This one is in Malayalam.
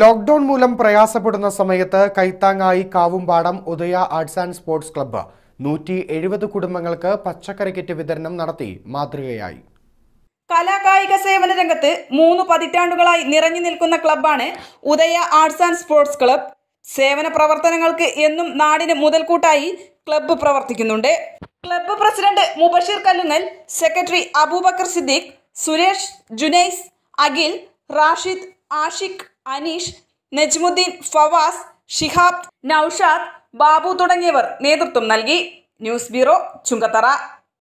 ലോക്ക്ഡൌൺ മൂലം പ്രയാസപ്പെടുന്ന സമയത്ത് കൈത്താങ്ങായി Kavumpadam Udaya arts and sports club നൂറ്റി എഴുപത് കുടുംബങ്ങൾക്ക് പച്ചക്കറി കിറ്റ് വിതരണം നടത്തി മാതൃകയായി കലാകായിക സേവന രംഗത്ത് മൂന്ന് പതിറ്റാണ്ടുകളായി നിറഞ്ഞു നിൽക്കുന്ന ക്ലബ്ബാണ് Udaya arts and sports club സേവന പ്രവർത്തനങ്ങൾക്ക് എന്നും നാടിന് മുതൽക്കൂട്ടായി ക്ലബ്ബ് പ്രവർത്തിക്കുന്നുണ്ട് club president Mubasheer Kallungal secretary Abubakar Siddique Suresh Junais Akhil Rashid Ashiq Aneesh Najmuddeen Fawaz Shihab Naushad Babu തുടങ്ങിയവർ നേതൃത്വം നൽകി ന്യൂസ് ബ്യൂറോ ചുങ്കത്തറ